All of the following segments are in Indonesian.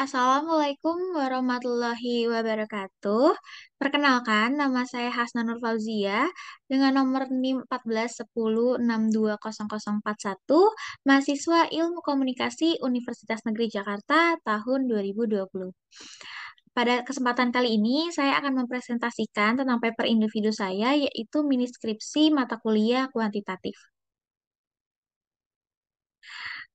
Assalamualaikum warahmatullahi wabarakatuh. Perkenalkan, nama saya Hasna Nur Fauzia dengan nomor NIM 1410620041, mahasiswa Ilmu Komunikasi Universitas Negeri Jakarta tahun 2020. Pada kesempatan kali ini, saya akan mempresentasikan tentang paper individu saya, yaitu mini skripsi mata kuliah kuantitatif.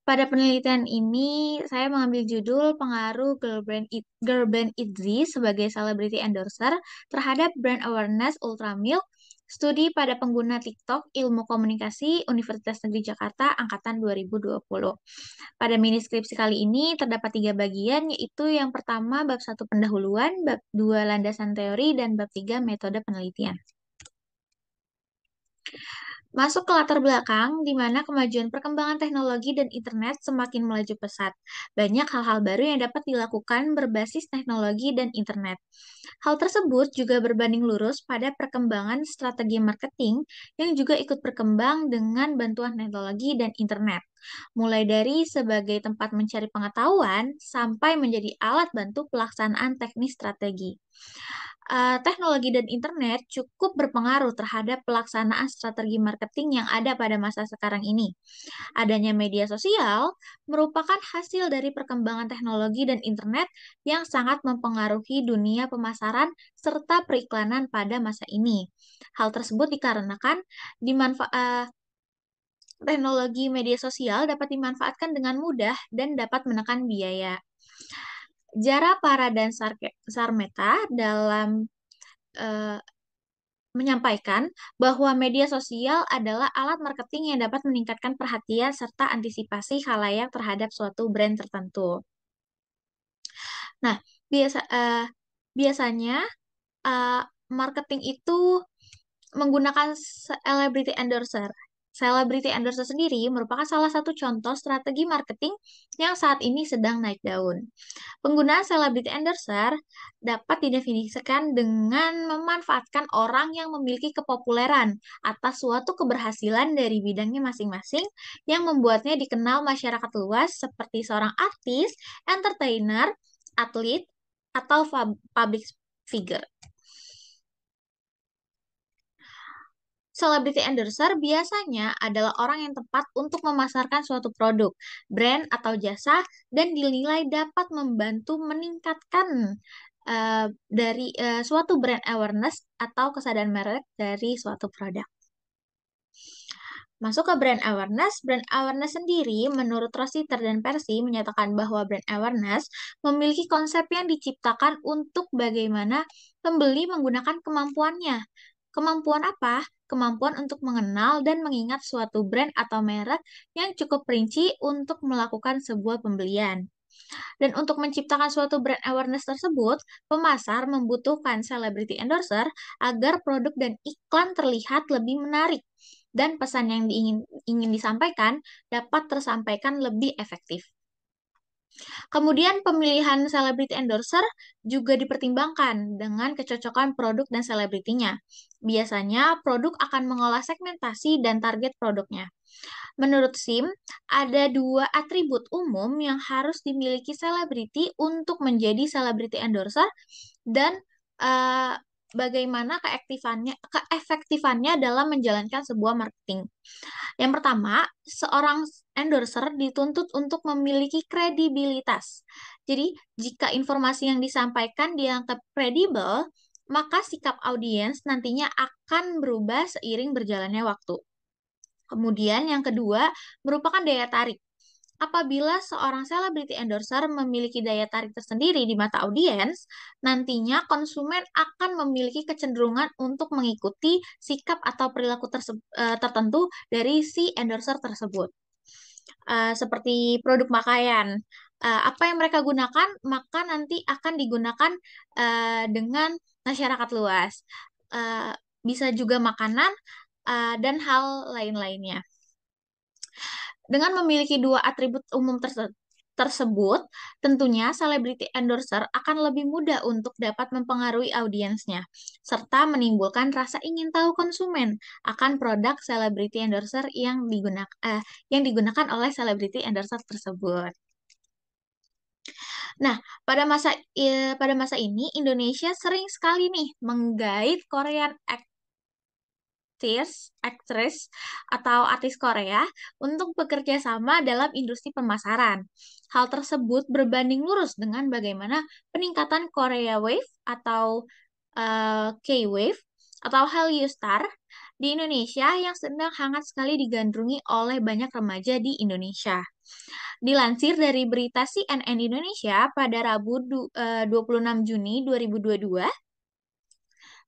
Pada penelitian ini, saya mengambil judul pengaruh girl brand, girl brand Itzy sebagai celebrity endorser terhadap brand awareness Ultramilk, studi pada pengguna TikTok Ilmu Komunikasi Universitas Negeri Jakarta Angkatan 2020. Pada mini skripsi kali ini terdapat tiga bagian, yaitu yang pertama bab satu pendahuluan, bab dua landasan teori, dan bab tiga metode penelitian. Masuk ke latar belakang di mana kemajuan perkembangan teknologi dan internet semakin melaju pesat. Banyak hal-hal baru yang dapat dilakukan berbasis teknologi dan internet. Hal tersebut juga berbanding lurus pada perkembangan strategi marketing yang juga ikut berkembang dengan bantuan teknologi dan internet. Mulai dari sebagai tempat mencari pengetahuan sampai menjadi alat bantu pelaksanaan teknis strategi uh, teknologi dan internet cukup berpengaruh terhadap pelaksanaan strategi marketing yang ada pada masa sekarang ini. Adanya media sosial merupakan hasil dari perkembangan teknologi dan internet yang sangat mempengaruhi dunia pemasaran serta periklanan pada masa ini. Hal tersebut dikarenakan dimanfaatkan. uh, eh, teknologi media sosial dapat dimanfaatkan dengan mudah dan dapat menekan biaya. Jara Para dan Sarmeta dalam uh, menyampaikan bahwa media sosial adalah alat marketing yang dapat meningkatkan perhatian serta antisipasi khalayak terhadap suatu brand tertentu. Nah, biasa uh, biasanya uh, marketing itu menggunakan celebrity endorser. Celebrity endorser sendiri merupakan salah satu contoh strategi marketing yang saat ini sedang naik daun. Penggunaan celebrity endorser dapat didefinisikan dengan memanfaatkan orang yang memiliki kepopuleran atas suatu keberhasilan dari bidangnya masing-masing yang membuatnya dikenal masyarakat luas seperti seorang artis, entertainer, atlet, atau public figure. Celebrity endorser biasanya adalah orang yang tepat untuk memasarkan suatu produk, brand, atau jasa, dan dinilai dapat membantu meningkatkan uh, dari uh, suatu brand awareness atau kesadaran merek dari suatu produk. Masuk ke brand awareness, brand awareness sendiri menurut Rositer dan Persi menyatakan bahwa brand awareness memiliki konsep yang diciptakan untuk bagaimana pembeli menggunakan kemampuannya. Kemampuan apa? kemampuan untuk mengenal dan mengingat suatu brand atau merek yang cukup rinci untuk melakukan sebuah pembelian. Dan untuk menciptakan suatu brand awareness tersebut, pemasar membutuhkan celebrity endorser agar produk dan iklan terlihat lebih menarik dan pesan yang diingin, ingin disampaikan dapat tersampaikan lebih efektif. Kemudian pemilihan selebriti endorser juga dipertimbangkan dengan kecocokan produk dan selebritinya. Biasanya produk akan mengolah segmentasi dan target produknya. Menurut SIM, ada dua atribut umum yang harus dimiliki selebriti untuk menjadi selebriti endorser dan uh, bagaimana keaktifannya keefektifannya dalam menjalankan sebuah marketing. Yang pertama, seorang endorser dituntut untuk memiliki kredibilitas. Jadi, jika informasi yang disampaikan dianggap kredibel, maka sikap audiens nantinya akan berubah seiring berjalannya waktu. Kemudian yang kedua merupakan daya tarik. Apabila seorang selebriti endorser memiliki daya tarik tersendiri di mata audiens, nantinya konsumen akan memiliki kecenderungan untuk mengikuti sikap atau perilaku eh, tertentu dari si endorser tersebut. Uh, seperti produk pakaian, uh, apa yang mereka gunakan, maka nanti akan digunakan uh, dengan masyarakat luas. Uh, bisa juga makanan uh, dan hal lain-lainnya. Dengan memiliki dua atribut umum terse tersebut, tentunya selebriti endorser akan lebih mudah untuk dapat mempengaruhi audiensnya, serta menimbulkan rasa ingin tahu konsumen akan produk selebriti endorser yang, digunak, eh, yang digunakan oleh selebriti endorser tersebut. Nah, pada masa pada masa ini Indonesia sering sekali nih menggait Korean X artis, aktris, atau artis Korea untuk bekerja sama dalam industri pemasaran. Hal tersebut berbanding lurus dengan bagaimana peningkatan Korea Wave atau uh, K-Wave atau Hallyu Star di Indonesia yang sedang hangat sekali digandrungi oleh banyak remaja di Indonesia. Dilansir dari berita CNN Indonesia pada Rabu 26 eh, Juni 2022,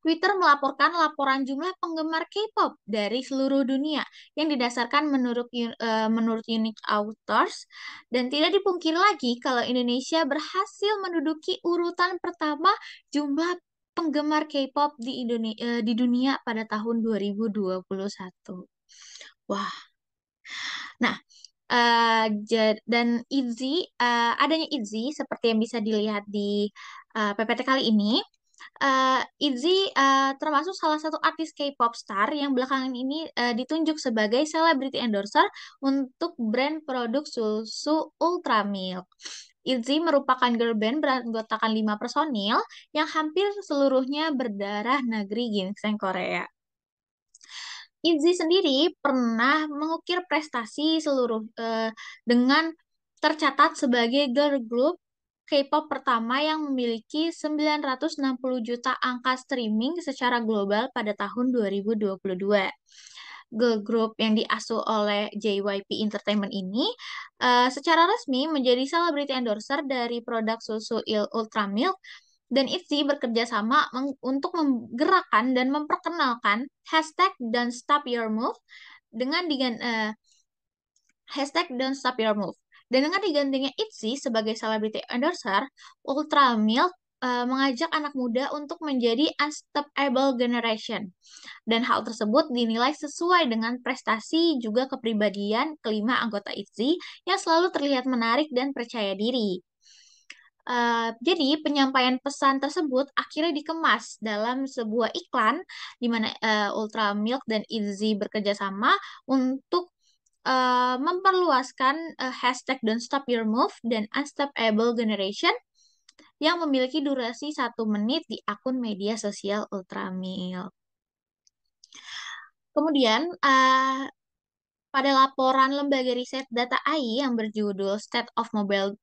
Twitter melaporkan laporan jumlah penggemar K-pop dari seluruh dunia yang didasarkan menurut eh, menurut unique authors dan tidak dipungkiri lagi kalau Indonesia berhasil menduduki urutan pertama jumlah penggemar K-pop di Indonesia eh, di dunia pada tahun 2021. Wah. Nah, Uh, dan Izzy uh, adanya Izzy seperti yang bisa dilihat di uh, PPT kali ini, uh, eh, Itzy uh, eh, termasuk salah satu artis K-pop star yang belakangan ini uh, ditunjuk sebagai celebrity endorser untuk brand produk susu Ultra Milk. ITZY merupakan girl band beranggotakan lima personil yang hampir seluruhnya berdarah negeri ginseng Korea. ITZY sendiri pernah mengukir prestasi seluruh uh, dengan tercatat sebagai girl group K-pop pertama yang memiliki 960 juta angka streaming secara global pada tahun 2022. Girl group yang diasuh oleh JYP Entertainment ini uh, secara resmi menjadi celebrity endorser dari produk susu Il Ultra Milk dan ITZY bekerja sama untuk menggerakkan dan memperkenalkan hashtag dan Stop Your Move dengan dengan uh, eh, hashtag Don't Stop Your Move dan dengan digantinya ITZY sebagai selebriti endorser, Ultramilk eh, mengajak anak muda untuk menjadi unstoppable generation. Dan hal tersebut dinilai sesuai dengan prestasi juga kepribadian kelima anggota ITZY yang selalu terlihat menarik dan percaya diri. Uh, jadi penyampaian pesan tersebut akhirnya dikemas dalam sebuah iklan di mana uh, Ultra Milk dan ITZY bekerja sama untuk Eh, memperluaskan uh, hashtag Don't Stop Your Move dan Unstoppable Generation yang memiliki durasi satu menit di akun media sosial Ultramil. Kemudian, uh, pada laporan lembaga riset data AI yang berjudul State of Mobile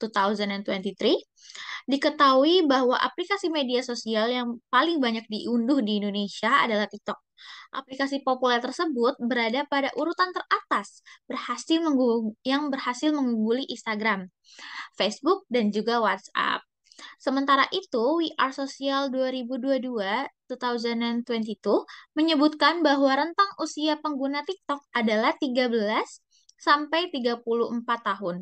2023, diketahui bahwa aplikasi media sosial yang paling banyak diunduh di Indonesia adalah TikTok. Aplikasi populer tersebut berada pada urutan teratas berhasil yang berhasil mengungguli Instagram, Facebook, dan juga WhatsApp. Sementara itu, We Are Social 2022 2022 menyebutkan bahwa rentang usia pengguna TikTok adalah 13 sampai 34 tahun.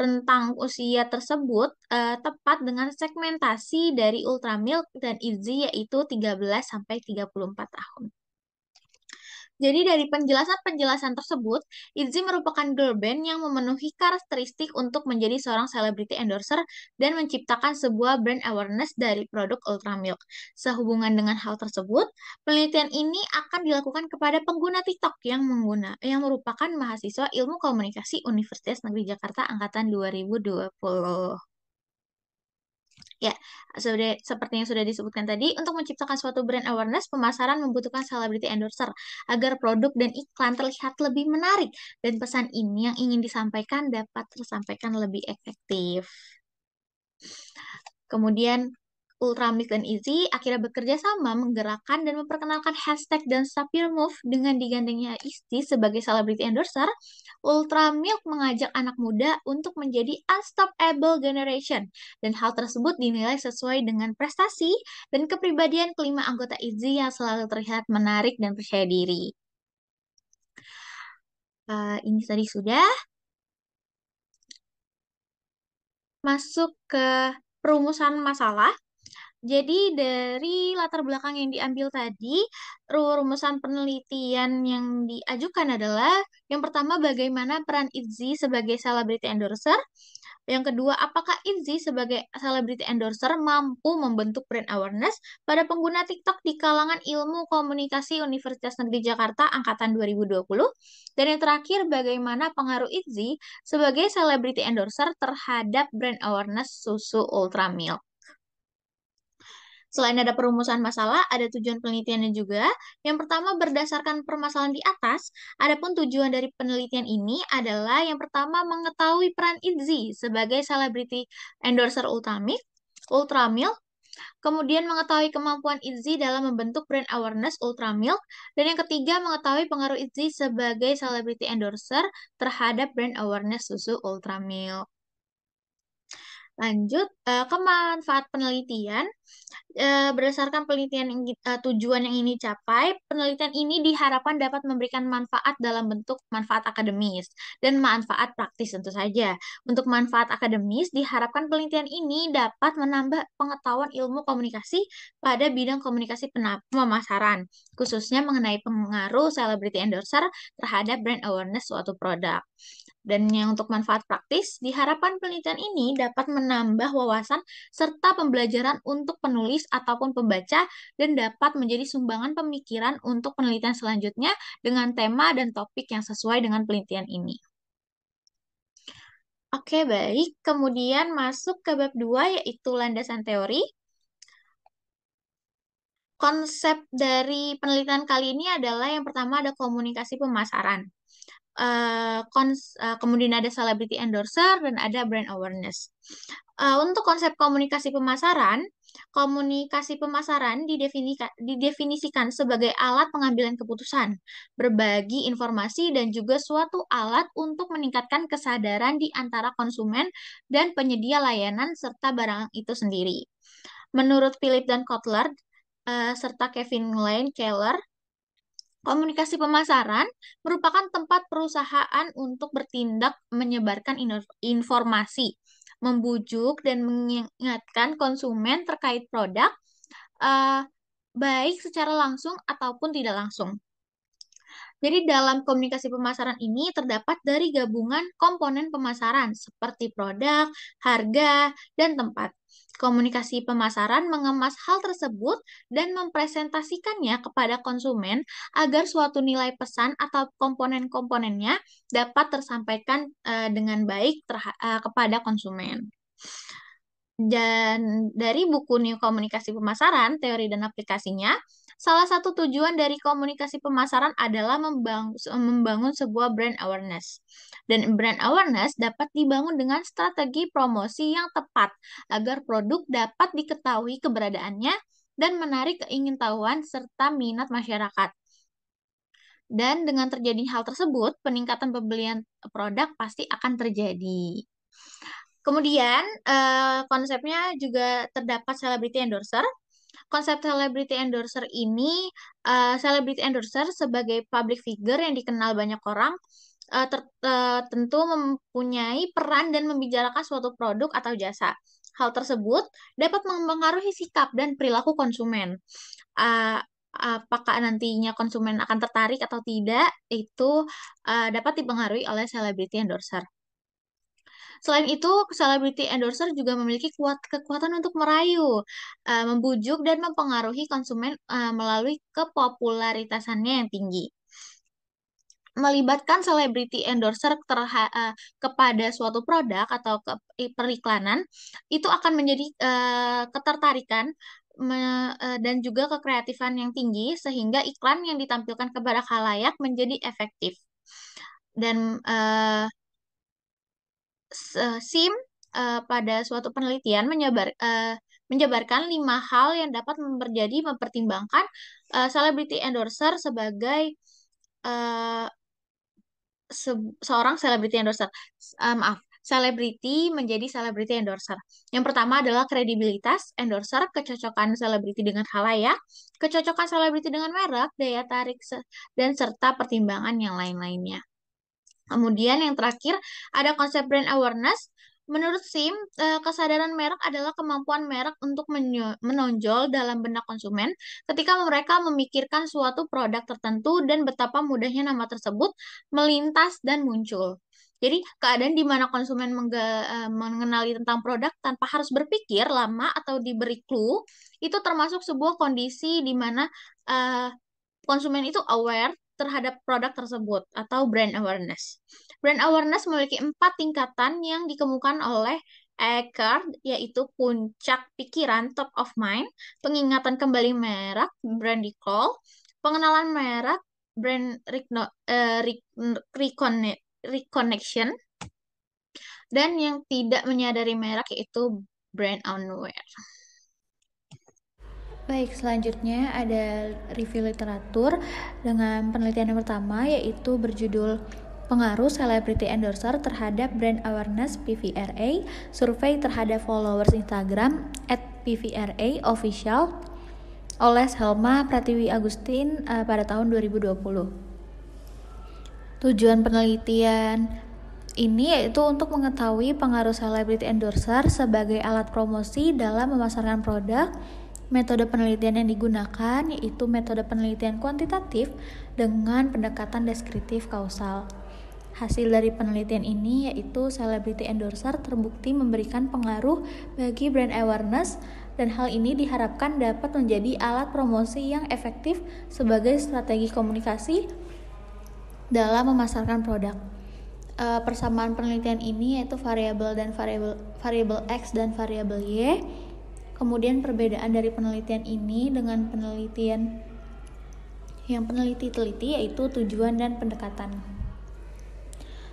Rentang usia tersebut uh, tepat dengan segmentasi dari ultramilk dan ITZY yaitu 13 sampai 34 tahun. Jadi dari penjelasan-penjelasan tersebut, ITZY merupakan girl band yang memenuhi karakteristik untuk menjadi seorang celebrity endorser dan menciptakan sebuah brand awareness dari produk Ultramilk. Sehubungan dengan hal tersebut, penelitian ini akan dilakukan kepada pengguna TikTok yang mengguna yang merupakan mahasiswa Ilmu Komunikasi Universitas Negeri Jakarta angkatan 2020. Ya, sudah seperti yang sudah disebutkan tadi, untuk menciptakan suatu brand awareness, pemasaran membutuhkan celebrity endorser agar produk dan iklan terlihat lebih menarik dan pesan ini yang ingin disampaikan dapat tersampaikan lebih efektif. Kemudian Ultramix dan Easy akhirnya bekerja sama menggerakkan dan memperkenalkan hashtag dan Sapir Move dengan digandengnya Isti sebagai celebrity endorser, Ultramilk mengajak anak muda untuk menjadi unstoppable generation dan hal tersebut dinilai sesuai dengan prestasi dan kepribadian kelima anggota Easy yang selalu terlihat menarik dan percaya diri. Uh, ini tadi sudah masuk ke perumusan masalah. Jadi dari latar belakang yang diambil tadi, rumusan penelitian yang diajukan adalah yang pertama bagaimana peran ITZY sebagai celebrity endorser, yang kedua apakah ITZY sebagai celebrity endorser mampu membentuk brand awareness pada pengguna TikTok di kalangan ilmu komunikasi Universitas Negeri Jakarta angkatan 2020, dan yang terakhir bagaimana pengaruh ITZY sebagai celebrity endorser terhadap brand awareness susu Ultra Milk. Selain ada perumusan masalah, ada tujuan penelitiannya juga. Yang pertama berdasarkan permasalahan di atas, adapun tujuan dari penelitian ini adalah yang pertama mengetahui peran Izzy sebagai selebriti endorser Ultramil Ultramil Kemudian mengetahui kemampuan ITZY dalam membentuk brand awareness Ultramil Dan yang ketiga, mengetahui pengaruh ITZY sebagai selebriti endorser terhadap brand awareness susu Ultramil Lanjut, eh, ke manfaat penelitian. Eh, berdasarkan penelitian yang, e, tujuan yang ini capai, penelitian ini diharapkan dapat memberikan manfaat dalam bentuk manfaat akademis dan manfaat praktis tentu saja. Untuk manfaat akademis, diharapkan penelitian ini dapat menambah pengetahuan ilmu komunikasi pada bidang komunikasi pemasaran, khususnya mengenai pengaruh celebrity endorser terhadap brand awareness suatu produk. Dan yang untuk manfaat praktis, diharapkan penelitian ini dapat menambah wawasan serta pembelajaran untuk penulis ataupun pembaca dan dapat menjadi sumbangan pemikiran untuk penelitian selanjutnya dengan tema dan topik yang sesuai dengan penelitian ini. Oke, baik. Kemudian masuk ke bab 2 yaitu landasan teori. Konsep dari penelitian kali ini adalah yang pertama ada komunikasi pemasaran. Uh, uh, kemudian ada celebrity endorser dan ada brand awareness. Uh, untuk konsep komunikasi pemasaran, komunikasi pemasaran didefinisikan, sebagai alat pengambilan keputusan, berbagi informasi, dan juga suatu alat untuk meningkatkan kesadaran di antara konsumen dan penyedia layanan serta barang itu sendiri. Menurut Philip dan Kotler, uh, serta Kevin Lane Keller, Komunikasi pemasaran merupakan tempat perusahaan untuk bertindak menyebarkan informasi membujuk dan mengingatkan konsumen terkait produk, uh, baik secara langsung ataupun tidak langsung. Jadi dalam komunikasi pemasaran ini terdapat dari gabungan komponen pemasaran seperti produk, harga, dan tempat. Komunikasi pemasaran mengemas hal tersebut dan mempresentasikannya kepada konsumen agar suatu nilai pesan atau komponen-komponennya dapat tersampaikan eh, dengan baik eh, kepada konsumen. Dan dari buku New Komunikasi Pemasaran, Teori dan Aplikasinya, salah satu tujuan dari komunikasi pemasaran adalah membangun, membangun sebuah brand awareness. Dan brand awareness dapat dibangun dengan strategi promosi yang tepat agar produk dapat diketahui keberadaannya dan menarik keingintahuan serta minat masyarakat. Dan dengan terjadi hal tersebut, peningkatan pembelian produk pasti akan terjadi. Kemudian uh, konsepnya juga terdapat celebrity endorser. Konsep celebrity endorser ini, uh, celebrity endorser sebagai public figure yang dikenal banyak orang, uh, ter, uh, tentu mempunyai peran dan membicarakan suatu produk atau jasa. Hal tersebut dapat mempengaruhi sikap dan perilaku konsumen. Uh, apakah nantinya konsumen akan tertarik atau tidak itu uh, dapat dipengaruhi oleh celebrity endorser. Selain itu, selebriti endorser juga memiliki kuat kekuatan untuk merayu, uh, membujuk dan mempengaruhi konsumen uh, melalui kepopularitasannya yang tinggi melibatkan selebriti endorser uh, kepada suatu produk atau ke periklanan itu akan menjadi uh, ketertarikan me, uh, dan juga kekreatifan yang tinggi sehingga iklan yang ditampilkan kepada khalayak menjadi efektif dan uh, SIM uh, pada suatu penelitian menyebar uh, menjabarkan lima hal yang dapat menjadi mempertimbangkan uh, eh, celebrity endorser sebagai uh, se seorang celebrity endorser. Uh, maaf, selebriti menjadi selebriti endorser. Yang pertama adalah kredibilitas endorser, kecocokan selebriti dengan halayak, kecocokan selebriti dengan merek, daya tarik, dan serta pertimbangan yang lain-lainnya. Kemudian yang terakhir ada konsep brand awareness. Menurut SIM, eh, kesadaran merek adalah kemampuan merek untuk menonjol dalam benak konsumen ketika mereka memikirkan suatu produk tertentu dan betapa mudahnya nama tersebut melintas dan muncul. Jadi keadaan di mana konsumen eh, mengenali tentang produk tanpa harus berpikir lama atau diberi clue itu termasuk sebuah kondisi di mana uh, konsumen itu aware terhadap produk tersebut atau brand awareness. Brand awareness memiliki empat tingkatan yang dikemukakan oleh Eckhart, yaitu puncak pikiran top of mind, pengingatan kembali merek, brand recall, pengenalan merek, brand recno, eh, reconnection, dan yang tidak menyadari merek yaitu brand unaware. Baik, selanjutnya ada review literatur dengan penelitian yang pertama yaitu berjudul Pengaruh Celebrity Endorser terhadap Brand Awareness PVRA, Survei terhadap Followers Instagram at PVRA Official oleh Helma Pratiwi Agustin uh, pada tahun 2020. Tujuan penelitian ini yaitu untuk mengetahui pengaruh celebrity endorser sebagai alat promosi dalam memasarkan produk, Metode penelitian yang digunakan yaitu metode penelitian kuantitatif dengan pendekatan deskriptif kausal. Hasil dari penelitian ini yaitu selebriti endorser terbukti memberikan pengaruh bagi brand awareness dan hal ini diharapkan dapat menjadi alat promosi yang efektif sebagai strategi komunikasi dalam memasarkan produk. E, persamaan penelitian ini yaitu variabel dan variabel variabel X dan variabel Y Kemudian perbedaan dari penelitian ini dengan penelitian yang peneliti teliti yaitu tujuan dan pendekatan.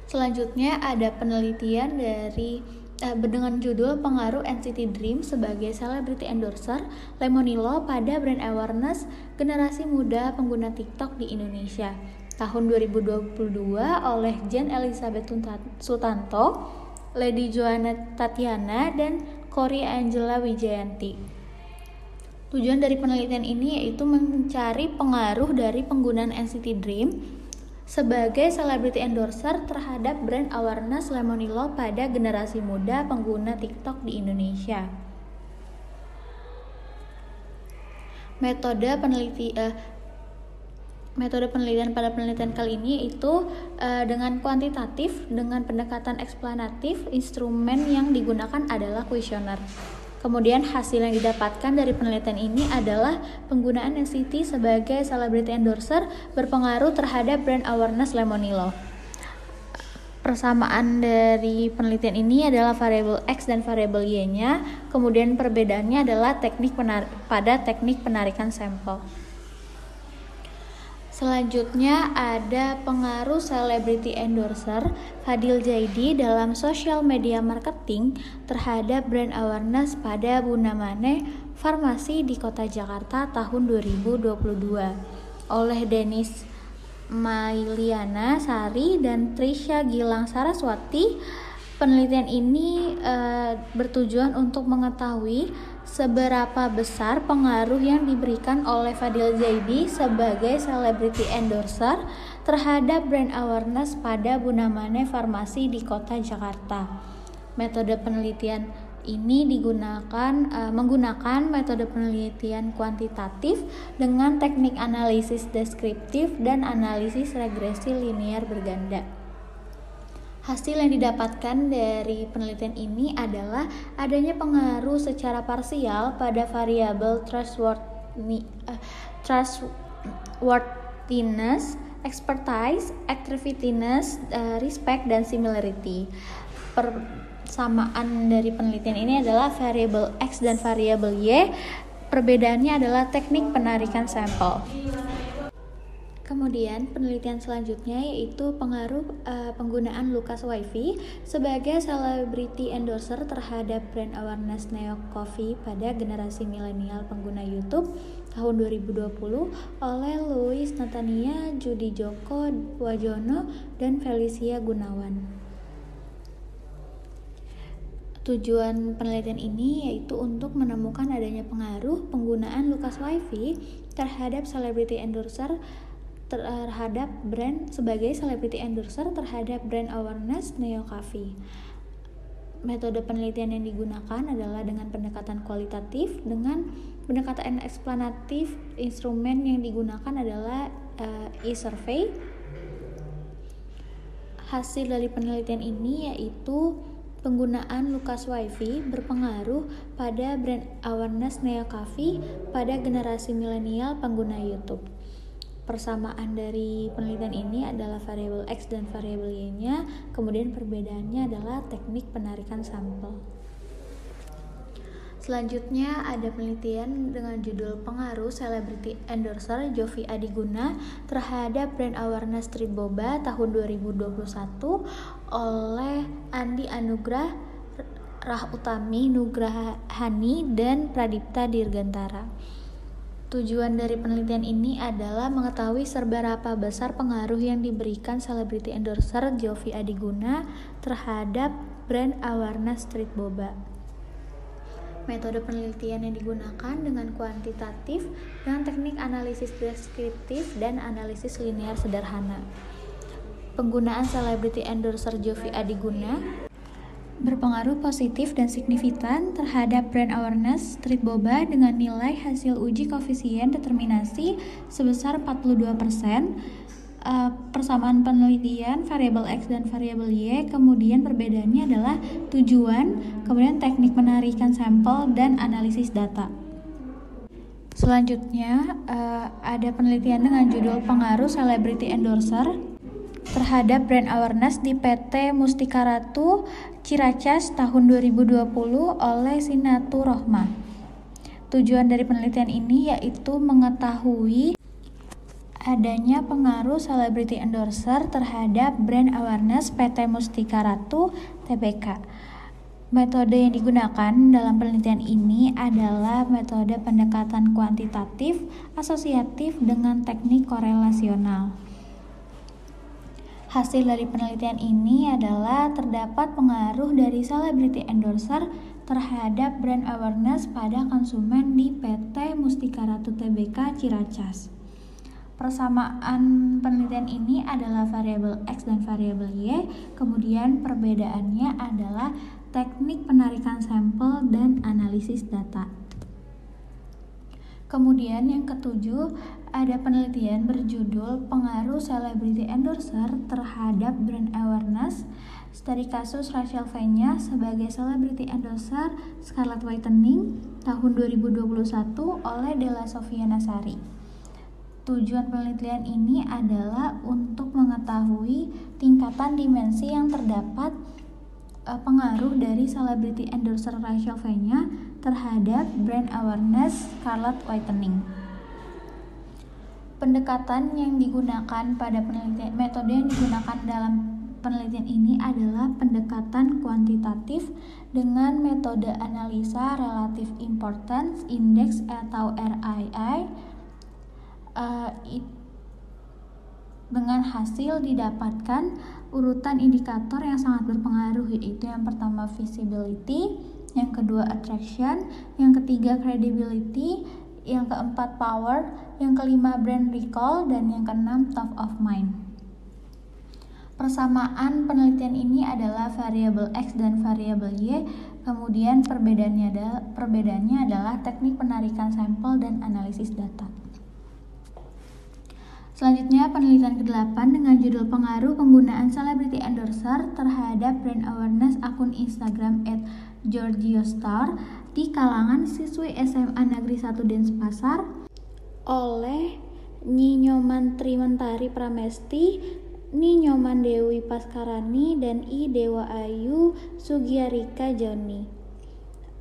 Selanjutnya ada penelitian dari eh, dengan judul pengaruh NCT Dream sebagai celebrity endorser Lemonilo pada brand awareness generasi muda pengguna TikTok di Indonesia tahun 2022 oleh Jen Elizabeth Sutanto, Lady Joanna Tatiana, dan Kori Angela Wijayanti. Tujuan dari penelitian ini yaitu mencari pengaruh dari penggunaan NCT Dream sebagai selebriti endorser terhadap brand awareness Lemonilo pada generasi muda pengguna TikTok di Indonesia. Metode peneliti eh, metode penelitian pada penelitian kali ini yaitu uh, dengan kuantitatif dengan pendekatan eksplanatif instrumen yang digunakan adalah kuesioner. Kemudian hasil yang didapatkan dari penelitian ini adalah penggunaan NCT sebagai celebrity endorser berpengaruh terhadap brand awareness Lemonilo. Persamaan dari penelitian ini adalah variabel X dan variabel Y-nya, kemudian perbedaannya adalah teknik pada teknik penarikan sampel. Selanjutnya ada pengaruh selebriti endorser Fadil Jaidi dalam social media marketing terhadap brand awareness pada Maneh Farmasi di Kota Jakarta tahun 2022 oleh Denis Mailiana Sari dan Trisha Gilang Saraswati. Penelitian ini e, bertujuan untuk mengetahui seberapa besar pengaruh yang diberikan oleh Fadil Zaidi sebagai selebriti endorser terhadap brand awareness pada Bunamane Farmasi di Kota Jakarta. Metode penelitian ini digunakan uh, menggunakan metode penelitian kuantitatif dengan teknik analisis deskriptif dan analisis regresi linear berganda. Hasil yang didapatkan dari penelitian ini adalah adanya pengaruh secara parsial pada variabel eh, trustworthiness, expertise, activityness, eh, respect, dan similarity. Persamaan dari penelitian ini adalah variabel X dan variabel Y. Perbedaannya adalah teknik penarikan sampel. Kemudian penelitian selanjutnya yaitu pengaruh uh, penggunaan Lucas Wifi sebagai celebrity endorser terhadap brand awareness Neo Coffee pada generasi milenial pengguna YouTube tahun 2020 oleh Louis Natania, Judy Joko Wajono, dan Felicia Gunawan. Tujuan penelitian ini yaitu untuk menemukan adanya pengaruh penggunaan Lucas Wifi terhadap celebrity endorser terhadap brand sebagai celebrity endorser terhadap brand awareness Neo Coffee. Metode penelitian yang digunakan adalah dengan pendekatan kualitatif dengan pendekatan eksplanatif instrumen yang digunakan adalah uh, e-survey. Hasil dari penelitian ini yaitu penggunaan Lucas Wifi berpengaruh pada brand awareness Neo Coffee pada generasi milenial pengguna YouTube persamaan dari penelitian ini adalah variabel X dan variabel Y-nya, kemudian perbedaannya adalah teknik penarikan sampel. Selanjutnya ada penelitian dengan judul pengaruh selebriti endorser Jovi Adiguna terhadap brand awareness Triboba tahun 2021 oleh Andi Anugrah Rah Utami Nugrahani dan Pradipta Dirgantara. Tujuan dari penelitian ini adalah mengetahui seberapa besar pengaruh yang diberikan selebriti endorser Jovi Adiguna terhadap brand Awarna street boba. Metode penelitian yang digunakan dengan kuantitatif dengan teknik analisis deskriptif dan analisis linear sederhana. Penggunaan selebriti endorser Jovi Adiguna berpengaruh positif dan signifikan terhadap brand awareness street boba dengan nilai hasil uji koefisien determinasi sebesar 42% uh, eh, persamaan penelitian variabel X dan variabel Y, kemudian perbedaannya adalah tujuan, kemudian teknik menarikan sampel dan analisis data. Selanjutnya uh, ada penelitian dengan judul pengaruh Celebrity endorser terhadap brand awareness di PT Mustika Ratu Ciracas tahun 2020 oleh Sinatu Rohma. Tujuan dari penelitian ini yaitu mengetahui adanya pengaruh celebrity endorser terhadap brand awareness PT Mustika Ratu TBK. Metode yang digunakan dalam penelitian ini adalah metode pendekatan kuantitatif asosiatif dengan teknik korelasional. Hasil dari penelitian ini adalah terdapat pengaruh dari celebrity endorser terhadap brand awareness pada konsumen di PT Mustika Ratu TBK Ciracas. Persamaan penelitian ini adalah variabel X dan variabel Y, kemudian perbedaannya adalah teknik penarikan sampel dan analisis data. Kemudian yang ketujuh ada penelitian berjudul Pengaruh Celebrity Endorser Terhadap Brand Awareness. Studi kasus Rachel Fenya sebagai Celebrity Endorser Scarlet Whitening tahun 2021 oleh Della Sofia Nasari. Tujuan penelitian ini adalah untuk mengetahui tingkatan dimensi yang terdapat eh, pengaruh dari celebrity endorser Rachel Fenya terhadap brand awareness Scarlet Whitening pendekatan yang digunakan pada penelitian metode yang digunakan dalam penelitian ini adalah pendekatan kuantitatif dengan metode analisa relative importance index atau RII eh, dengan hasil didapatkan urutan indikator yang sangat berpengaruh yaitu yang pertama visibility, yang kedua attraction, yang ketiga credibility, yang keempat power, yang kelima brand recall, dan yang keenam top of mind. Persamaan penelitian ini adalah variabel X dan variabel Y, kemudian perbedaannya adalah, perbedaannya adalah teknik penarikan sampel dan analisis data. Selanjutnya, penelitian ke-8 dengan judul pengaruh penggunaan celebrity endorser terhadap brand awareness akun Instagram at Georgiostar di kalangan siswi SMA Negeri 1 Denpasar oleh Ninyoman Trimentari Pramesti, Ninyoman Dewi Paskarani, dan I Dewa Ayu Sugiyarika Joni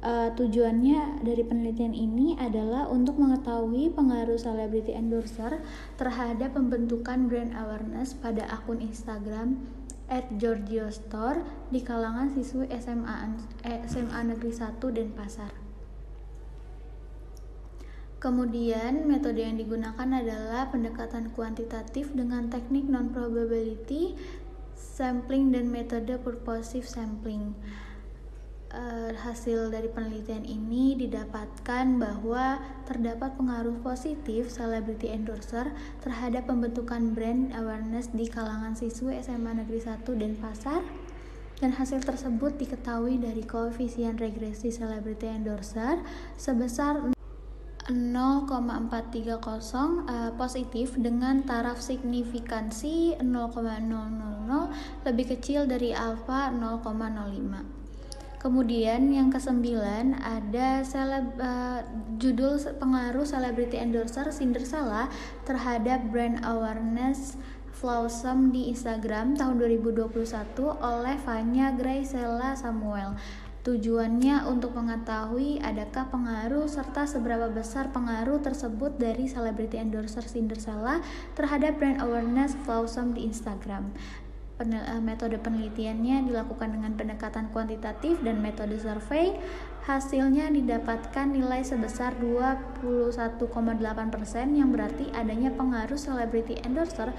uh, tujuannya dari penelitian ini adalah untuk mengetahui pengaruh selebriti endorser terhadap pembentukan brand awareness pada akun Instagram at Giorgio Store di kalangan siswi SMA eh, SMA Negeri 1 pasar. Kemudian, metode yang digunakan adalah pendekatan kuantitatif dengan teknik non-probability sampling dan metode purposive sampling. Eh, hasil dari penelitian ini didapatkan bahwa terdapat pengaruh positif celebrity endorser terhadap pembentukan brand awareness di kalangan siswa SMA Negeri 1 dan Pasar dan hasil tersebut diketahui dari koefisien regresi celebrity endorser sebesar 0,430 uh, eh, positif dengan taraf signifikansi 0,000 lebih kecil dari alfa 0,05. Kemudian yang kesembilan ada seleb, uh, judul pengaruh selebriti endorser Cinder terhadap brand awareness Flowsome di Instagram tahun 2021 oleh Vanya Graysela Samuel. Tujuannya untuk mengetahui adakah pengaruh serta seberapa besar pengaruh tersebut dari selebriti endorser Cinderella terhadap brand awareness Flowsome di Instagram. Eh, metode penelitiannya dilakukan dengan pendekatan kuantitatif dan metode survei. Hasilnya didapatkan nilai sebesar 21,8% yang berarti adanya pengaruh celebrity endorser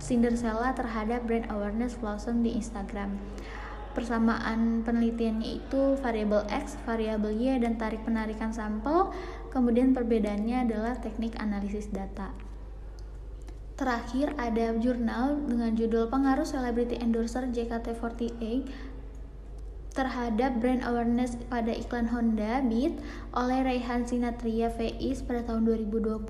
Cinderella terhadap brand awareness Blossom di Instagram. Persamaan penelitiannya itu variabel X, variabel Y, dan tarik penarikan sampel. Kemudian perbedaannya adalah teknik analisis data. Terakhir ada jurnal dengan judul Pengaruh Celebrity Endorser JKT48 terhadap brand awareness pada iklan Honda Beat oleh Raihan Sinatria VIs pada tahun 2020.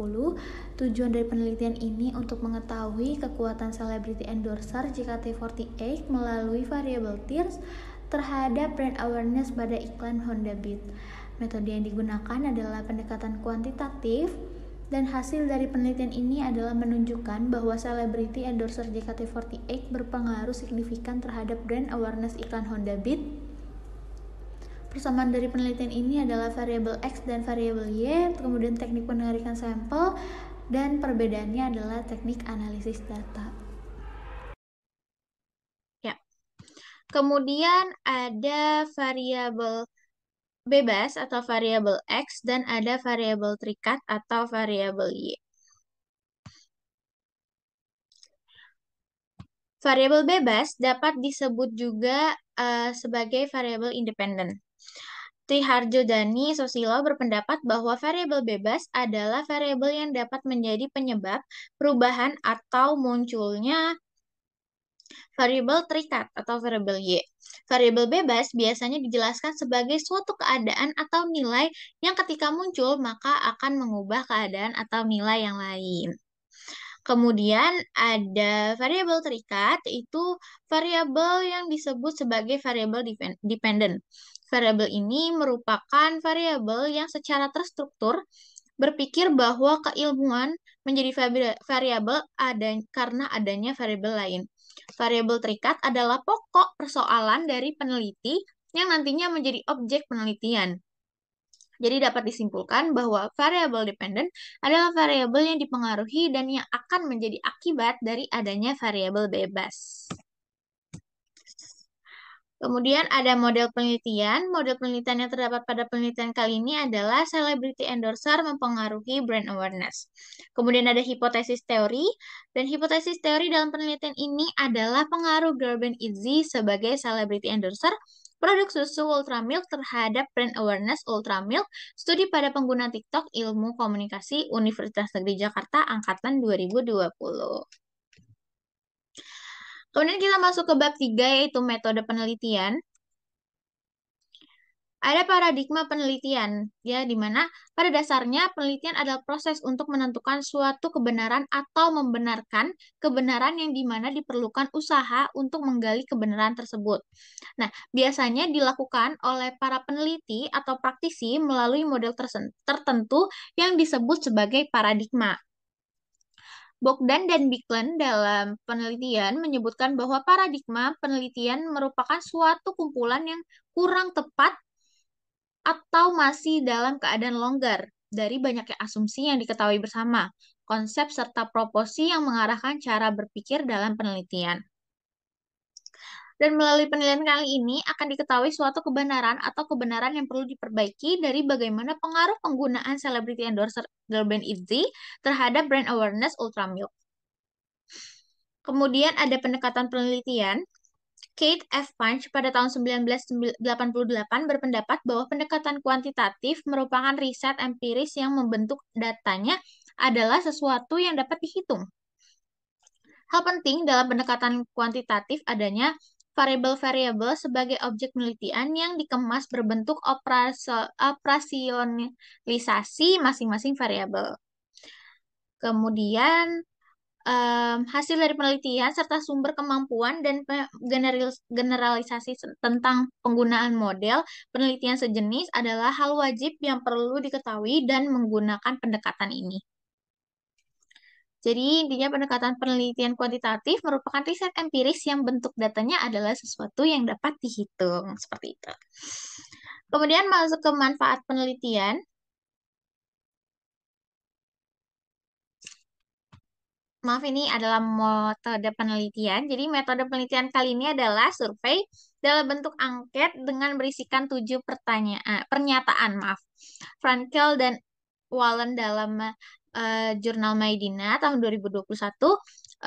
Tujuan dari penelitian ini untuk mengetahui kekuatan celebrity endorser JKT48 melalui variable tiers terhadap brand awareness pada iklan Honda Beat. Metode yang digunakan adalah pendekatan kuantitatif, dan hasil dari penelitian ini adalah menunjukkan bahwa selebriti endorser JKT48 berpengaruh signifikan terhadap brand awareness iklan Honda Beat. Persamaan dari penelitian ini adalah variabel X dan variabel Y, kemudian teknik penarikan sampel, dan perbedaannya adalah teknik analisis data. Ya. Kemudian ada variabel bebas atau variabel X dan ada variabel terikat atau variabel Y. Variabel bebas dapat disebut juga uh, sebagai variabel independen. Triharjo Dani Sosilo berpendapat bahwa variabel bebas adalah variabel yang dapat menjadi penyebab perubahan atau munculnya variabel terikat atau variabel Y. Variabel bebas biasanya dijelaskan sebagai suatu keadaan atau nilai yang ketika muncul maka akan mengubah keadaan atau nilai yang lain. Kemudian ada variabel terikat itu variabel yang disebut sebagai variabel dependent. Variabel ini merupakan variabel yang secara terstruktur berpikir bahwa keilmuan menjadi variabel ada, karena adanya variabel lain. Variabel terikat adalah pokok persoalan dari peneliti yang nantinya menjadi objek penelitian. Jadi dapat disimpulkan bahwa variabel dependent adalah variabel yang dipengaruhi dan yang akan menjadi akibat dari adanya variabel bebas. Kemudian ada model penelitian. Model penelitian yang terdapat pada penelitian kali ini adalah celebrity endorser mempengaruhi brand awareness. Kemudian ada hipotesis teori. Dan hipotesis teori dalam penelitian ini adalah pengaruh Gerben Izzy sebagai celebrity endorser produk susu Ultramilk terhadap brand awareness Ultramilk, studi pada pengguna TikTok Ilmu Komunikasi Universitas Negeri Jakarta Angkatan 2020. Kemudian kita masuk ke bab 3 yaitu metode penelitian. Ada paradigma penelitian, ya, di mana pada dasarnya penelitian adalah proses untuk menentukan suatu kebenaran atau membenarkan kebenaran yang di mana diperlukan usaha untuk menggali kebenaran tersebut. Nah, biasanya dilakukan oleh para peneliti atau praktisi melalui model tertentu yang disebut sebagai paradigma. Bogdan dan Bicklin dalam penelitian menyebutkan bahwa paradigma penelitian merupakan suatu kumpulan yang kurang tepat atau masih dalam keadaan longgar dari banyaknya asumsi yang diketahui bersama, konsep serta proposi yang mengarahkan cara berpikir dalam penelitian. Dan melalui penilaian kali ini akan diketahui suatu kebenaran atau kebenaran yang perlu diperbaiki dari bagaimana pengaruh penggunaan celebrity endorser band Itzy terhadap brand awareness Ultramilk. Kemudian ada pendekatan penelitian. Kate F. Punch pada tahun 1988 berpendapat bahwa pendekatan kuantitatif merupakan riset empiris yang membentuk datanya adalah sesuatu yang dapat dihitung. Hal penting dalam pendekatan kuantitatif adanya variable-variable sebagai objek penelitian yang dikemas berbentuk operasionalisasi masing-masing variable. Kemudian um, hasil dari penelitian serta sumber kemampuan dan generalisasi tentang penggunaan model penelitian sejenis adalah hal wajib yang perlu diketahui dan menggunakan pendekatan ini. Jadi intinya pendekatan penelitian kuantitatif merupakan riset empiris yang bentuk datanya adalah sesuatu yang dapat dihitung seperti itu. Kemudian masuk ke manfaat penelitian. Maaf ini adalah metode penelitian. Jadi metode penelitian kali ini adalah survei dalam bentuk angket dengan berisikan tujuh pertanyaan, eh, pernyataan, maaf. Frankel dan Wallen dalam Eh, jurnal Maidina tahun 2021 uh,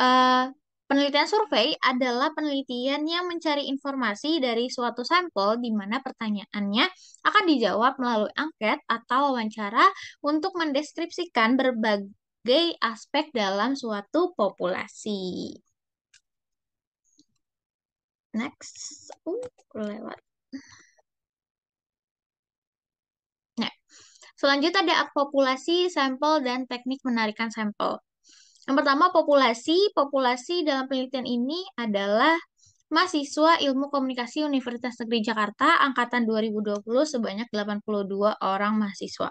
eh, Penelitian survei adalah penelitian yang mencari informasi dari suatu sampel di mana pertanyaannya akan dijawab melalui angket atau wawancara untuk mendeskripsikan berbagai aspek dalam suatu populasi. Next, uh, lewat. Selanjutnya ada populasi, sampel, dan teknik menarikan sampel. Yang pertama, populasi. Populasi dalam penelitian ini adalah mahasiswa Ilmu Komunikasi Universitas Negeri Jakarta angkatan 2020 sebanyak 82 orang mahasiswa.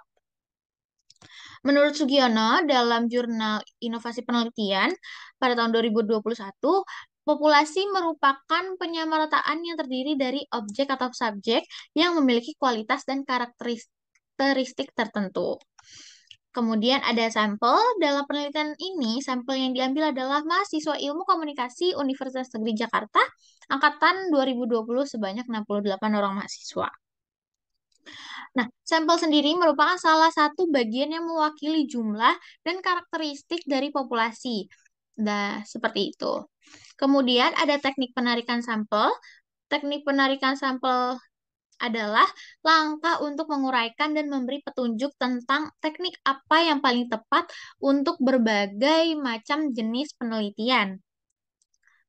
Menurut Sugiono, dalam jurnal Inovasi Penelitian pada tahun 2021, populasi merupakan penyamarataan yang terdiri dari objek atau subjek yang memiliki kualitas dan karakteristik karakteristik tertentu. Kemudian ada sampel, dalam penelitian ini sampel yang diambil adalah mahasiswa ilmu komunikasi Universitas Negeri Jakarta angkatan 2020 sebanyak 68 orang mahasiswa. Nah, sampel sendiri merupakan salah satu bagian yang mewakili jumlah dan karakteristik dari populasi. Nah, seperti itu. Kemudian ada teknik penarikan sampel. Teknik penarikan sampel adalah langkah untuk menguraikan dan memberi petunjuk tentang teknik apa yang paling tepat untuk berbagai macam jenis penelitian.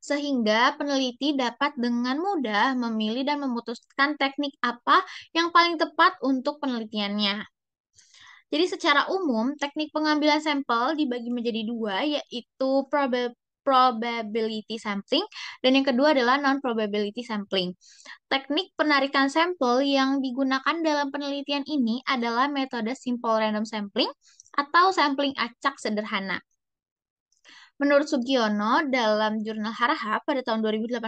Sehingga peneliti dapat dengan mudah memilih dan memutuskan teknik apa yang paling tepat untuk penelitiannya. Jadi secara umum, teknik pengambilan sampel dibagi menjadi dua, yaitu probability sampling dan yang kedua adalah non probability sampling. Teknik penarikan sampel yang digunakan dalam penelitian ini adalah metode simple random sampling atau sampling acak sederhana. Menurut Sugiono, dalam jurnal Haraha pada tahun 2018,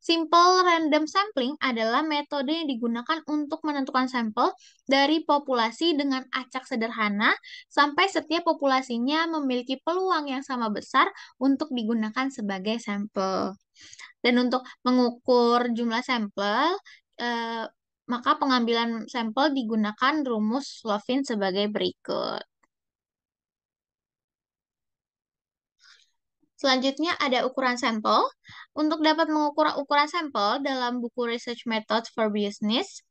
simple random sampling adalah metode yang digunakan untuk menentukan sampel dari populasi dengan acak sederhana sampai setiap populasinya memiliki peluang yang sama besar untuk digunakan sebagai sampel. Dan untuk mengukur jumlah sampel, eh, maka pengambilan sampel digunakan rumus Slovin sebagai berikut. Selanjutnya ada ukuran sampel. Untuk dapat mengukur ukuran sampel dalam buku Research Methods for Business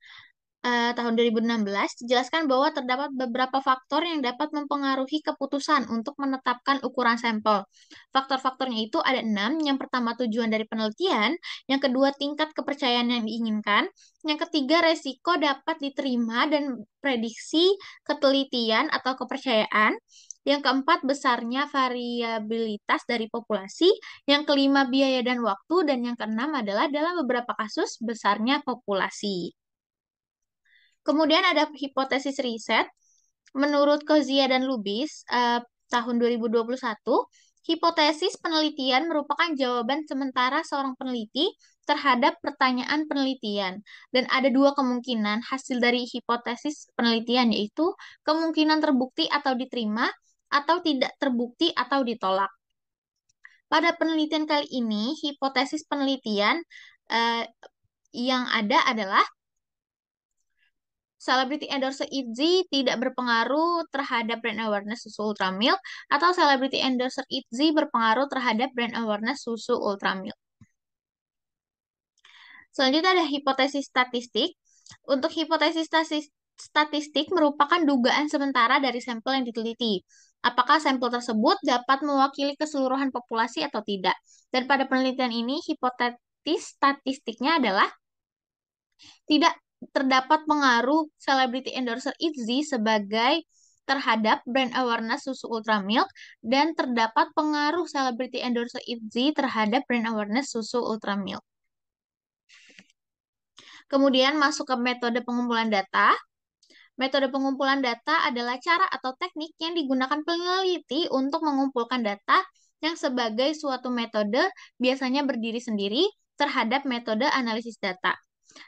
uh, tahun 2016 dijelaskan bahwa terdapat beberapa faktor yang dapat mempengaruhi keputusan untuk menetapkan ukuran sampel. Faktor-faktornya itu ada enam. Yang pertama tujuan dari penelitian, yang kedua tingkat kepercayaan yang diinginkan, yang ketiga resiko dapat diterima dan prediksi ketelitian atau kepercayaan, yang keempat besarnya variabilitas dari populasi, yang kelima biaya dan waktu, dan yang keenam adalah dalam beberapa kasus besarnya populasi. Kemudian ada hipotesis riset. Menurut Kozia dan Lubis, eh, tahun 2021, hipotesis penelitian merupakan jawaban sementara seorang peneliti terhadap pertanyaan penelitian. Dan ada dua kemungkinan hasil dari hipotesis penelitian, yaitu kemungkinan terbukti atau diterima, atau tidak terbukti atau ditolak. Pada penelitian kali ini, hipotesis penelitian eh, yang ada adalah celebrity endorser ITZY tidak berpengaruh terhadap brand awareness susu Ultramilk atau celebrity endorser ITZY berpengaruh terhadap brand awareness susu Ultramilk. Selanjutnya ada hipotesis statistik. Untuk hipotesis statistik merupakan dugaan sementara dari sampel yang diteliti apakah sampel tersebut dapat mewakili keseluruhan populasi atau tidak. Dan pada penelitian ini, hipotetis statistiknya adalah tidak terdapat pengaruh celebrity endorser ITZY sebagai terhadap brand awareness susu Ultra Milk dan terdapat pengaruh celebrity endorser ITZY terhadap brand awareness susu Ultra Milk. Kemudian masuk ke metode pengumpulan data. Metode pengumpulan data adalah cara atau teknik yang digunakan peneliti untuk mengumpulkan data yang sebagai suatu metode biasanya berdiri sendiri terhadap metode analisis data.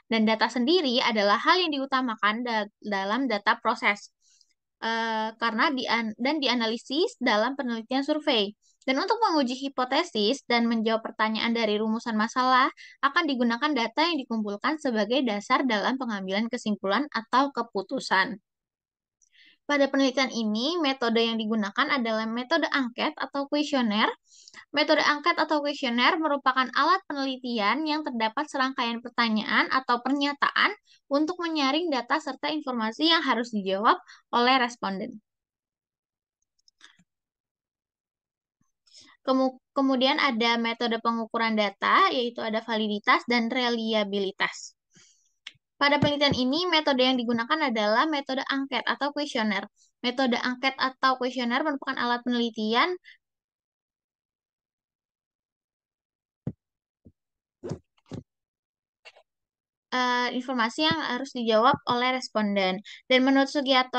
Dan data sendiri adalah hal yang diutamakan da dalam data proses Uh, karena di dan dianalisis dalam penelitian survei dan untuk menguji hipotesis dan menjawab pertanyaan dari rumusan masalah, akan digunakan data yang dikumpulkan sebagai dasar dalam pengambilan kesimpulan atau keputusan. Pada penelitian ini, metode yang digunakan adalah metode angket atau kuesioner. Metode angket atau kuesioner merupakan alat penelitian yang terdapat serangkaian pertanyaan atau pernyataan untuk menyaring data serta informasi yang harus dijawab oleh responden. kemudian ada metode pengukuran data, yaitu ada validitas dan reliabilitas. Pada penelitian ini, metode yang digunakan adalah metode angket atau kuesioner. Metode angket atau kuesioner merupakan alat penelitian eh, informasi yang harus dijawab oleh responden. Dan menurut Sugiyato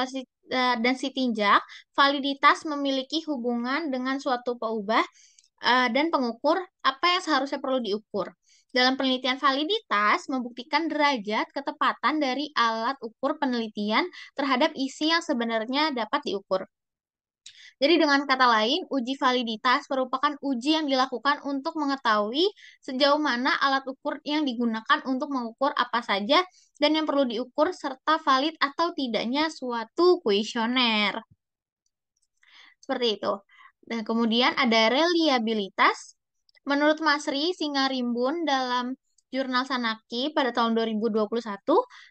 Eh, dan si tinjak, validitas memiliki hubungan dengan suatu peubah eh, dan pengukur apa yang seharusnya perlu diukur. Dalam penelitian validitas membuktikan derajat ketepatan dari alat ukur penelitian terhadap isi yang sebenarnya dapat diukur. Jadi dengan kata lain, uji validitas merupakan uji yang dilakukan untuk mengetahui sejauh mana alat ukur yang digunakan untuk mengukur apa saja dan yang perlu diukur serta valid atau tidaknya suatu kuesioner. Seperti itu. Dan nah, kemudian ada reliabilitas. Menurut Masri Singarimbun dalam jurnal Sanaki pada tahun 2021,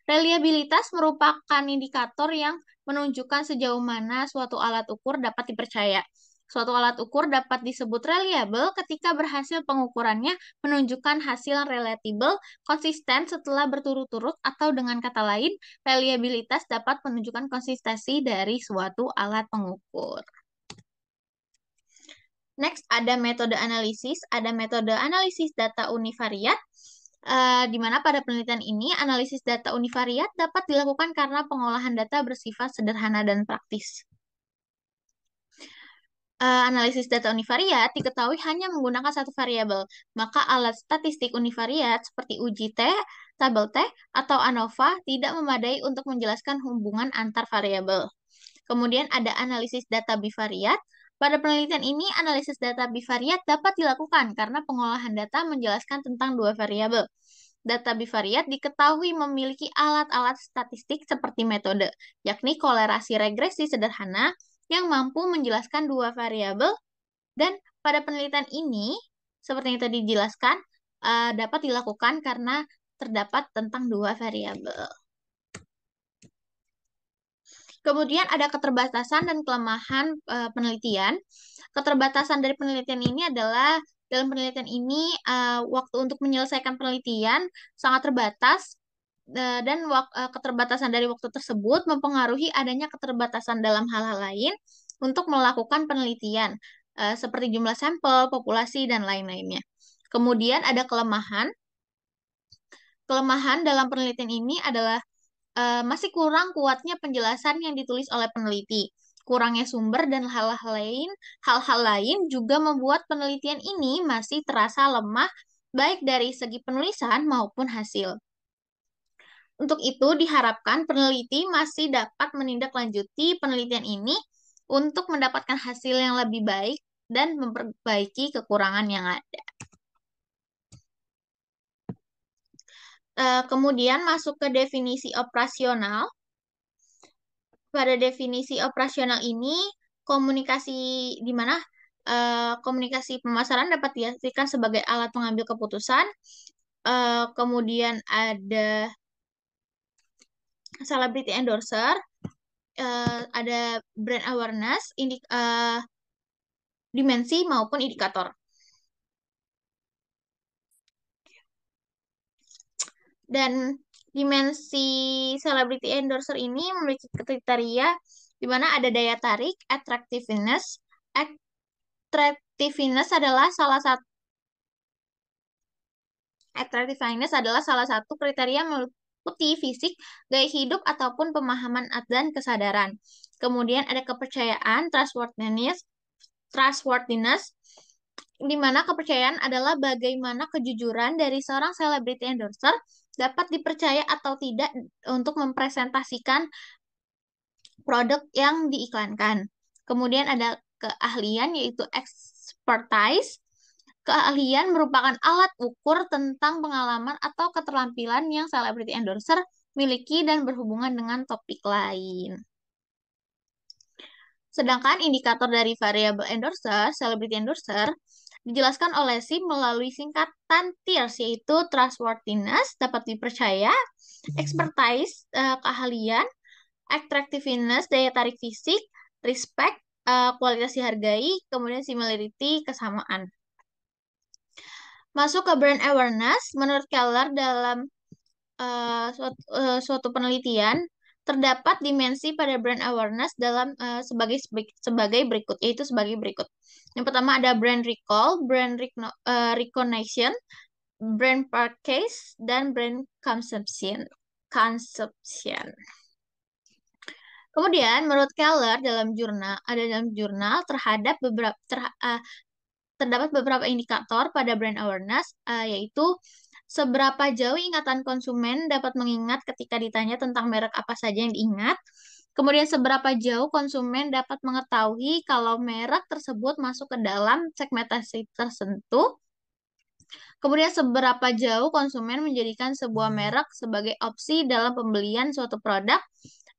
reliabilitas merupakan indikator yang menunjukkan sejauh mana suatu alat ukur dapat dipercaya. Suatu alat ukur dapat disebut reliable ketika berhasil pengukurannya menunjukkan hasil relatable, konsisten setelah berturut-turut, atau dengan kata lain, reliabilitas dapat menunjukkan konsistensi dari suatu alat pengukur. Next, ada metode analisis. Ada metode analisis data univariat. Eh, di mana pada penelitian ini analisis data univariat dapat dilakukan karena pengolahan data bersifat sederhana dan praktis. Eh, analisis data univariat diketahui hanya menggunakan satu variabel, maka alat statistik univariat seperti uji t, tabel T, atau ANOVA tidak memadai untuk menjelaskan hubungan antar variabel. Kemudian ada analisis data bivariat, pada penelitian ini, analisis data bivariat dapat dilakukan karena pengolahan data menjelaskan tentang dua variabel. Data bivariat diketahui memiliki alat-alat statistik seperti metode, yakni kolerasi regresi sederhana yang mampu menjelaskan dua variabel dan pada penelitian ini, seperti yang tadi dijelaskan, eh, dapat dilakukan karena terdapat tentang dua variabel. Kemudian ada keterbatasan dan kelemahan uh, penelitian. Keterbatasan dari penelitian ini adalah dalam penelitian ini uh, waktu untuk menyelesaikan penelitian sangat terbatas eh, dan keterbatasan dari waktu tersebut mempengaruhi adanya keterbatasan dalam hal-hal lain untuk melakukan penelitian seperti jumlah sampel, populasi dan lain-lainnya. Kemudian ada kelemahan kelemahan dalam penelitian ini adalah uh, masih kurang kuatnya penjelasan yang ditulis oleh peneliti. Kurangnya sumber dan hal-hal lain, hal-hal lain juga membuat penelitian ini masih terasa lemah baik dari segi penulisan maupun hasil. Untuk itu diharapkan peneliti masih dapat menindaklanjuti penelitian ini untuk mendapatkan hasil yang lebih baik dan memperbaiki kekurangan yang ada. Eh, kemudian masuk ke definisi operasional. Pada definisi operasional ini, komunikasi di mana eh, komunikasi pemasaran dapat diartikan sebagai alat pengambil keputusan. Eh, kemudian ada celebrity endorser, ada brand awareness, dimensi maupun indikator. Dan dimensi celebrity endorser ini memiliki kriteria di mana ada daya tarik, attractiveness. Attractiveness adalah salah satu Attractiveness adalah salah satu kriteria meliputi fisik, gaya hidup, ataupun pemahaman dan kesadaran. Kemudian ada kepercayaan, trustworthiness, trustworthiness, di mana kepercayaan adalah bagaimana kejujuran dari seorang selebriti endorser dapat dipercaya atau tidak untuk mempresentasikan produk yang diiklankan. Kemudian ada keahlian yaitu expertise. Keahlian merupakan alat ukur tentang pengalaman atau keterampilan yang selebriti endorser miliki dan berhubungan dengan topik lain. Sedangkan indikator dari variabel endorser, selebriti endorser, dijelaskan oleh SIM melalui singkatan TIRS, yaitu Trustworthiness, dapat dipercaya, hmm. Expertise, uh, keahlian, Attractiveness, daya tarik fisik, Respect, uh, kualitas dihargai, kemudian Similarity, kesamaan. Masuk ke brand awareness, menurut Keller dalam uh, suatu, uh, suatu penelitian, terdapat dimensi pada brand awareness dalam uh, sebagai sebagai berikut yaitu sebagai berikut. Yang pertama ada brand recall, brand recno, uh, recognition, brand purchase dan brand consumption. Consumption. Kemudian menurut Keller dalam jurnal ada dalam jurnal terhadap beberapa terha, uh, terdapat beberapa indikator pada brand awareness uh, yaitu Seberapa jauh ingatan konsumen dapat mengingat ketika ditanya tentang merek apa saja yang diingat? Kemudian seberapa jauh konsumen dapat mengetahui kalau merek tersebut masuk ke dalam segmentasi tertentu? Kemudian seberapa jauh konsumen menjadikan sebuah merek sebagai opsi dalam pembelian suatu produk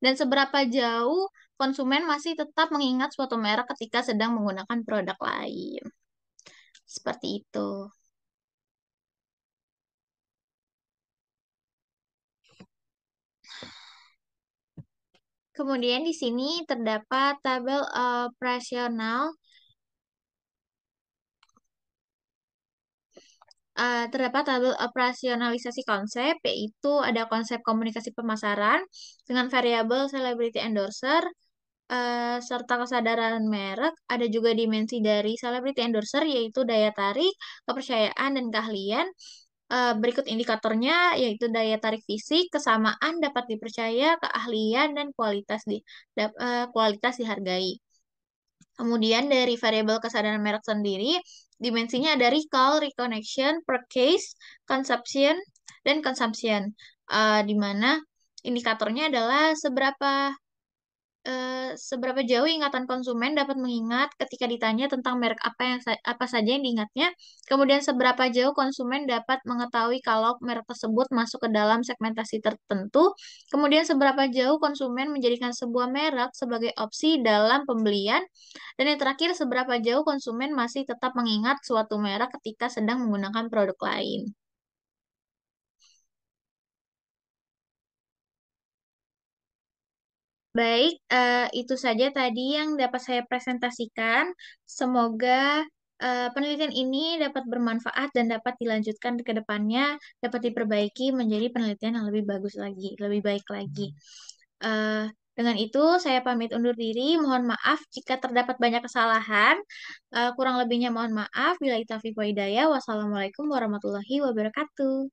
dan seberapa jauh konsumen masih tetap mengingat suatu merek ketika sedang menggunakan produk lain. Seperti itu. Kemudian di sini terdapat tabel eh, operasional uh, terdapat tabel operasionalisasi konsep, yaitu ada konsep komunikasi pemasaran dengan variabel celebrity endorser uh, serta kesadaran merek. Ada juga dimensi dari celebrity endorser, yaitu daya tarik, kepercayaan, dan keahlian. Eh, berikut indikatornya yaitu daya tarik fisik, kesamaan dapat dipercaya, keahlian dan kualitas di eh, kualitas dihargai. Kemudian dari variabel kesadaran merek sendiri, dimensinya ada recall, reconnection, per case, consumption, dan consumption. Uh, di mana indikatornya adalah seberapa Eh, seberapa jauh ingatan konsumen dapat mengingat ketika ditanya tentang merek apa yang apa saja yang diingatnya, kemudian seberapa jauh konsumen dapat mengetahui kalau merek tersebut masuk ke dalam segmentasi tertentu, kemudian seberapa jauh konsumen menjadikan sebuah merek sebagai opsi dalam pembelian, dan yang terakhir seberapa jauh konsumen masih tetap mengingat suatu merek ketika sedang menggunakan produk lain. Baik, uh, itu saja tadi yang dapat saya presentasikan. Semoga uh, penelitian ini dapat bermanfaat dan dapat dilanjutkan ke depannya, dapat diperbaiki menjadi penelitian yang lebih bagus lagi, lebih baik lagi. Uh, dengan itu, saya pamit undur diri. Mohon maaf jika terdapat banyak kesalahan. kurang lebihnya mohon maaf. Bila Itafi wassalamualaikum warahmatullahi wabarakatuh.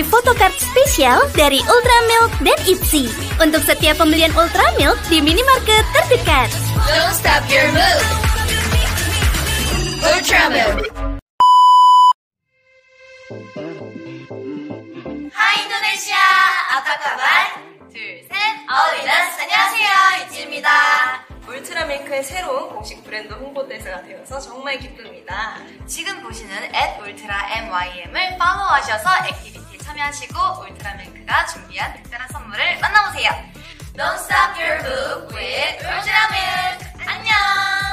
mengikuti photocard spesial dari Ultra Milk dan Ipsy. Untuk setiap pembelian Ultra Milk di minimarket terdekat. Don't stop your milk. Ultra Milk. Hai Indonesia, apa kabar? 둘, 셋, 어울리는 안녕하세요, 이지입니다. 울트라밀크의 새로운 공식 브랜드 홍보대사가 되어서 정말 기쁩니다. 지금 보시는 at 울트라 mym을 팔로우하셔서 액티비티 참여하시고 울트라밀크가 준비한 특별한 선물을 만나보세요. Don't stop your move with 울트라밀크. 안녕!